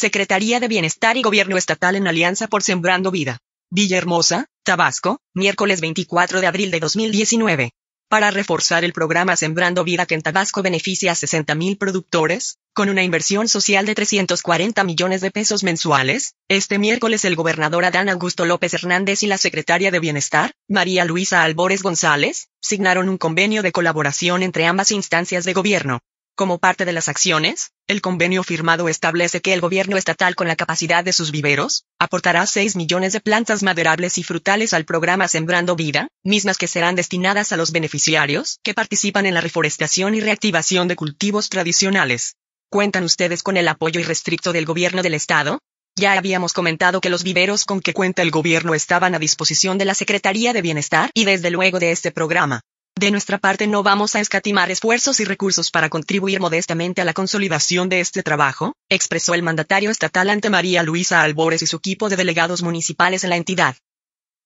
Secretaría de Bienestar y Gobierno Estatal en Alianza por Sembrando Vida. Villahermosa, Tabasco, miércoles 24 de abril de 2019. Para reforzar el programa Sembrando Vida que en Tabasco beneficia a 60.000 productores, con una inversión social de 340 millones de pesos mensuales, este miércoles el gobernador Adán Augusto López Hernández y la secretaria de Bienestar, María Luisa Albores González, signaron un convenio de colaboración entre ambas instancias de gobierno. Como parte de las acciones, el convenio firmado establece que el gobierno estatal con la capacidad de sus viveros, aportará 6 millones de plantas maderables y frutales al programa Sembrando Vida, mismas que serán destinadas a los beneficiarios que participan en la reforestación y reactivación de cultivos tradicionales. ¿Cuentan ustedes con el apoyo irrestricto del gobierno del Estado? Ya habíamos comentado que los viveros con que cuenta el gobierno estaban a disposición de la Secretaría de Bienestar y desde luego de este programa. De nuestra parte no vamos a escatimar esfuerzos y recursos para contribuir modestamente a la consolidación de este trabajo, expresó el mandatario estatal ante María Luisa Albores y su equipo de delegados municipales en la entidad.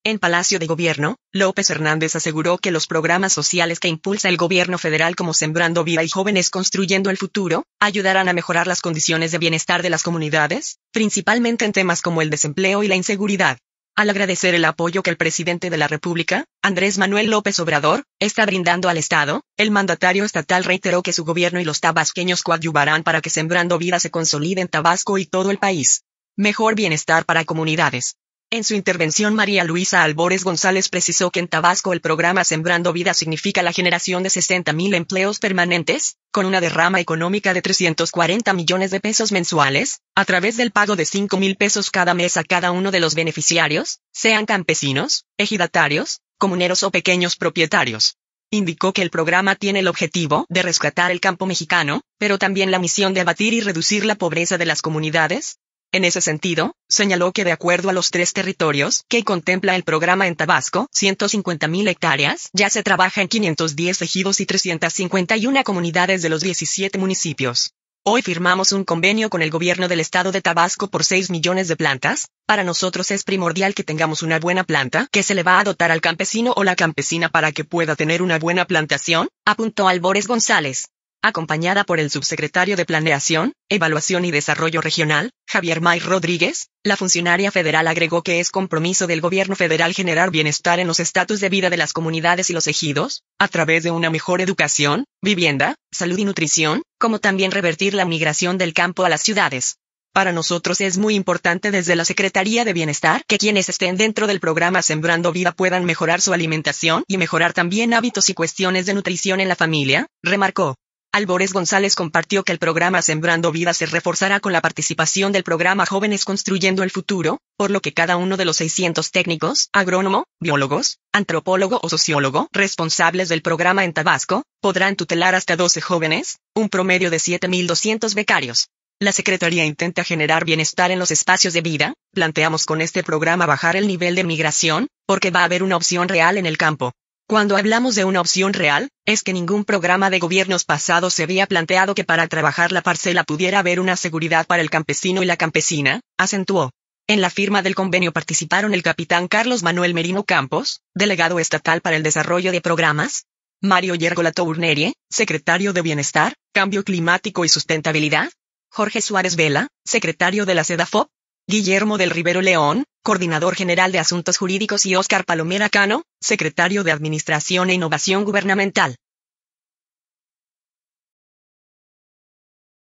En Palacio de Gobierno, López Hernández aseguró que los programas sociales que impulsa el gobierno federal como Sembrando Vida y Jóvenes Construyendo el Futuro, ayudarán a mejorar las condiciones de bienestar de las comunidades, principalmente en temas como el desempleo y la inseguridad. Al agradecer el apoyo que el presidente de la República, Andrés Manuel López Obrador, está brindando al Estado, el mandatario estatal reiteró que su gobierno y los tabasqueños coadyuvarán para que Sembrando Vida se consolide en Tabasco y todo el país. Mejor bienestar para comunidades. En su intervención María Luisa Albores González precisó que en Tabasco el programa Sembrando Vida significa la generación de 60.000 empleos permanentes, con una derrama económica de 340 millones de pesos mensuales, a través del pago de 5.000 pesos cada mes a cada uno de los beneficiarios, sean campesinos, ejidatarios, comuneros o pequeños propietarios. Indicó que el programa tiene el objetivo de rescatar el campo mexicano, pero también la misión de abatir y reducir la pobreza de las comunidades, en ese sentido, señaló que de acuerdo a los tres territorios que contempla el programa en Tabasco, 150.000 hectáreas, ya se trabaja en 510 ejidos y 351 comunidades de los 17 municipios. Hoy firmamos un convenio con el gobierno del estado de Tabasco por 6 millones de plantas. Para nosotros es primordial que tengamos una buena planta que se le va a dotar al campesino o la campesina para que pueda tener una buena plantación, apuntó Albores González acompañada por el subsecretario de Planeación, Evaluación y Desarrollo Regional, Javier May Rodríguez, la funcionaria federal agregó que es compromiso del gobierno federal generar bienestar en los estatus de vida de las comunidades y los ejidos, a través de una mejor educación, vivienda, salud y nutrición, como también revertir la migración del campo a las ciudades. Para nosotros es muy importante desde la Secretaría de Bienestar que quienes estén dentro del programa Sembrando Vida puedan mejorar su alimentación y mejorar también hábitos y cuestiones de nutrición en la familia, remarcó. Álvarez González compartió que el programa Sembrando Vida se reforzará con la participación del programa Jóvenes Construyendo el Futuro, por lo que cada uno de los 600 técnicos, agrónomo, biólogos, antropólogo o sociólogo responsables del programa en Tabasco, podrán tutelar hasta 12 jóvenes, un promedio de 7.200 becarios. La Secretaría intenta generar bienestar en los espacios de vida, planteamos con este programa bajar el nivel de migración, porque va a haber una opción real en el campo. Cuando hablamos de una opción real, es que ningún programa de gobiernos pasados se había planteado que para trabajar la parcela pudiera haber una seguridad para el campesino y la campesina, acentuó. En la firma del convenio participaron el capitán Carlos Manuel Merino Campos, delegado estatal para el desarrollo de programas, Mario Yergo Latournerie, secretario de Bienestar, Cambio Climático y Sustentabilidad, Jorge Suárez Vela, secretario de la SEDAFOP, Guillermo del Rivero León, Coordinador General de Asuntos Jurídicos y Óscar Palomera Cano, Secretario de Administración e Innovación Gubernamental.